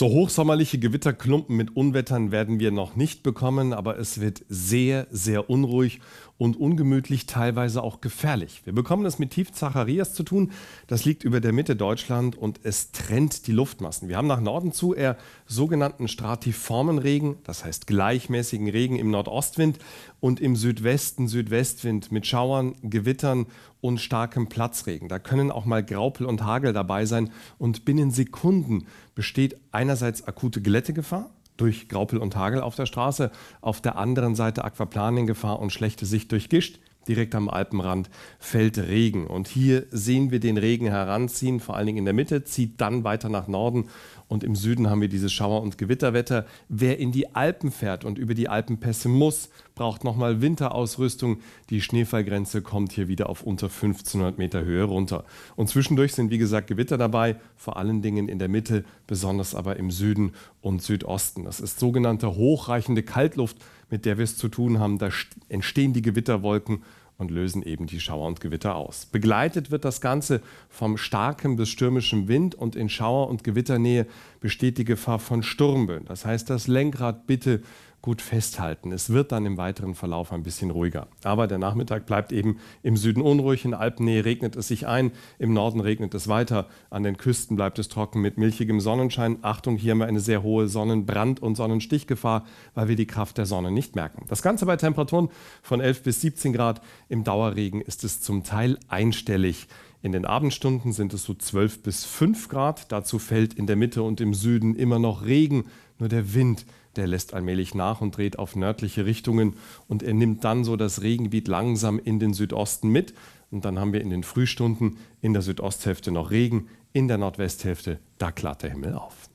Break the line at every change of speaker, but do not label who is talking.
So hochsommerliche Gewitterklumpen mit Unwettern werden wir noch nicht bekommen, aber es wird sehr, sehr unruhig und ungemütlich, teilweise auch gefährlich. Wir bekommen es mit Tiefzacharias zu tun. Das liegt über der Mitte Deutschland und es trennt die Luftmassen. Wir haben nach Norden zu eher sogenannten Stratiformenregen, das heißt gleichmäßigen Regen im Nordostwind und im Südwesten Südwestwind mit Schauern, Gewittern und starkem Platzregen. Da können auch mal Graupel und Hagel dabei sein und binnen Sekunden besteht einerseits akute Glättegefahr durch Graupel und Hagel auf der Straße, auf der anderen Seite Aquaplaning-Gefahr und schlechte Sicht durch Gischt direkt am Alpenrand fällt Regen. Und hier sehen wir den Regen heranziehen, vor allen Dingen in der Mitte, zieht dann weiter nach Norden. Und im Süden haben wir dieses Schauer- und Gewitterwetter. Wer in die Alpen fährt und über die Alpenpässe muss, braucht nochmal Winterausrüstung. Die Schneefallgrenze kommt hier wieder auf unter 1500 Meter Höhe runter. Und zwischendurch sind, wie gesagt, Gewitter dabei, vor allen Dingen in der Mitte, besonders aber im Süden und Südosten. Das ist sogenannte hochreichende Kaltluft mit der wir es zu tun haben. Da entstehen die Gewitterwolken und lösen eben die Schauer und Gewitter aus. Begleitet wird das Ganze vom starken bis stürmischen Wind und in Schauer- und Gewitternähe besteht die Gefahr von Sturmböen. Das heißt, das Lenkrad bitte gut festhalten. Es wird dann im weiteren Verlauf ein bisschen ruhiger. Aber der Nachmittag bleibt eben im Süden unruhig. In Alpennähe regnet es sich ein, im Norden regnet es weiter. An den Küsten bleibt es trocken mit milchigem Sonnenschein. Achtung, hier haben wir eine sehr hohe Sonnenbrand- und Sonnenstichgefahr, weil wir die Kraft der Sonne nicht merken. Das Ganze bei Temperaturen von 11 bis 17 Grad. Im Dauerregen ist es zum Teil einstellig. In den Abendstunden sind es so 12 bis 5 Grad. Dazu fällt in der Mitte und im Süden immer noch Regen. Nur der Wind der lässt allmählich nach und dreht auf nördliche Richtungen und er nimmt dann so das Regengebiet langsam in den Südosten mit. Und dann haben wir in den Frühstunden in der Südosthälfte noch Regen, in der Nordwesthälfte, da klart der Himmel auf.